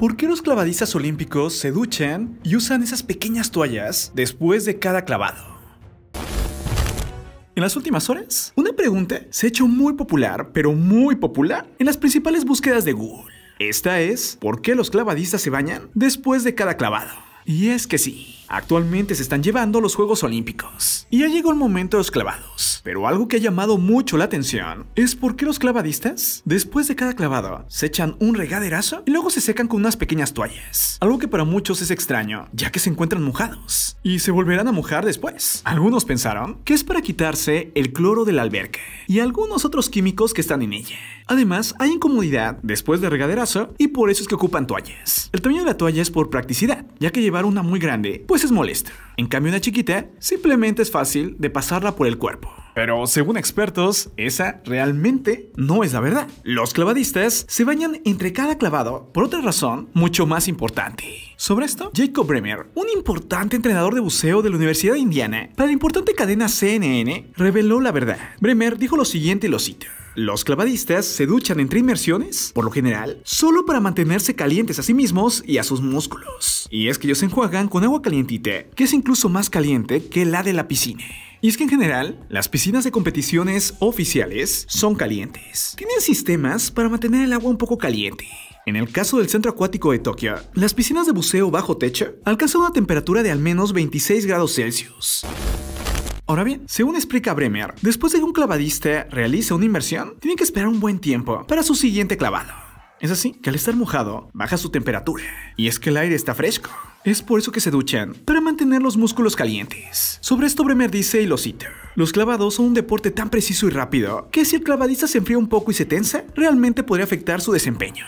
¿Por qué los clavadistas olímpicos se duchan y usan esas pequeñas toallas después de cada clavado? En las últimas horas, una pregunta se ha hecho muy popular, pero muy popular, en las principales búsquedas de Google. Esta es, ¿por qué los clavadistas se bañan después de cada clavado? Y es que sí, Actualmente se están llevando los Juegos Olímpicos. Y ya llegó el momento de los clavados. Pero algo que ha llamado mucho la atención es por qué los clavadistas, después de cada clavado, se echan un regaderazo y luego se secan con unas pequeñas toallas. Algo que para muchos es extraño, ya que se encuentran mojados. Y se volverán a mojar después. Algunos pensaron que es para quitarse el cloro del la y algunos otros químicos que están en ella. Además, hay incomodidad después del regaderazo y por eso es que ocupan toallas. El tamaño de la toalla es por practicidad, ya que llevar una muy grande pues es molesta. En cambio una chiquita simplemente es fácil de pasarla por el cuerpo. Pero según expertos, esa realmente no es la verdad. Los clavadistas se bañan entre cada clavado por otra razón mucho más importante. Sobre esto, Jacob Bremer, un importante entrenador de buceo de la Universidad de Indiana para la importante cadena CNN, reveló la verdad. Bremer dijo lo siguiente y lo cito. Los clavadistas se duchan entre inmersiones, por lo general, solo para mantenerse calientes a sí mismos y a sus músculos. Y es que ellos se enjuagan con agua calientita, que es incluso más caliente que la de la piscina. Y es que en general, las piscinas de competiciones oficiales son calientes. Tienen sistemas para mantener el agua un poco caliente. En el caso del centro acuático de Tokio, las piscinas de buceo bajo techo alcanzan una temperatura de al menos 26 grados Celsius. Ahora bien, según explica Bremer, después de que un clavadista realice una inversión, tiene que esperar un buen tiempo para su siguiente clavado. Es así que al estar mojado, baja su temperatura. Y es que el aire está fresco. Es por eso que se duchan, para mantener los músculos calientes. Sobre esto Bremer dice y lo cita. Los clavados son un deporte tan preciso y rápido que si el clavadista se enfría un poco y se tensa, realmente podría afectar su desempeño.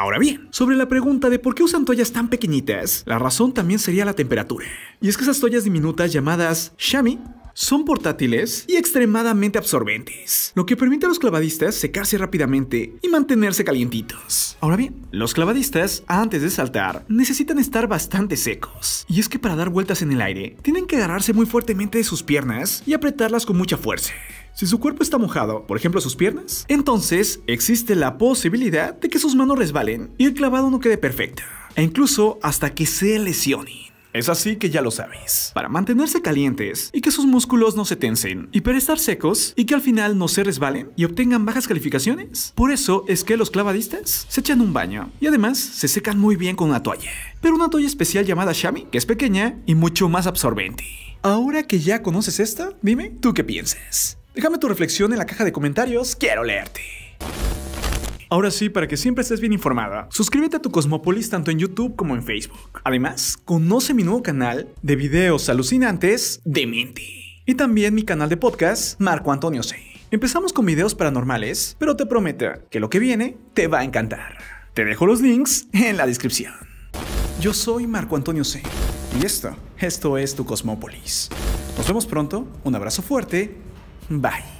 Ahora bien, sobre la pregunta de por qué usan toallas tan pequeñitas, la razón también sería la temperatura. Y es que esas toallas diminutas llamadas shami son portátiles y extremadamente absorbentes, lo que permite a los clavadistas secarse rápidamente y mantenerse calientitos. Ahora bien, los clavadistas, antes de saltar, necesitan estar bastante secos. Y es que para dar vueltas en el aire, tienen que agarrarse muy fuertemente de sus piernas y apretarlas con mucha fuerza. Si su cuerpo está mojado, por ejemplo sus piernas, entonces existe la posibilidad de que sus manos resbalen y el clavado no quede perfecto, e incluso hasta que se lesionen. Es así que ya lo sabes. Para mantenerse calientes y que sus músculos no se tensen, y para estar secos y que al final no se resbalen y obtengan bajas calificaciones. Por eso es que los clavadistas se echan un baño y además se secan muy bien con una toalla. Pero una toalla especial llamada Shami, que es pequeña y mucho más absorbente. Ahora que ya conoces esto, dime tú qué piensas. Déjame tu reflexión en la caja de comentarios, quiero leerte. Ahora sí, para que siempre estés bien informada, suscríbete a tu Cosmópolis tanto en YouTube como en Facebook. Además, conoce mi nuevo canal de videos alucinantes de Mente. Y también mi canal de podcast, Marco Antonio C. Empezamos con videos paranormales, pero te prometo que lo que viene te va a encantar. Te dejo los links en la descripción. Yo soy Marco Antonio C. Y esto, esto es tu Cosmópolis. Nos vemos pronto, un abrazo fuerte Bye.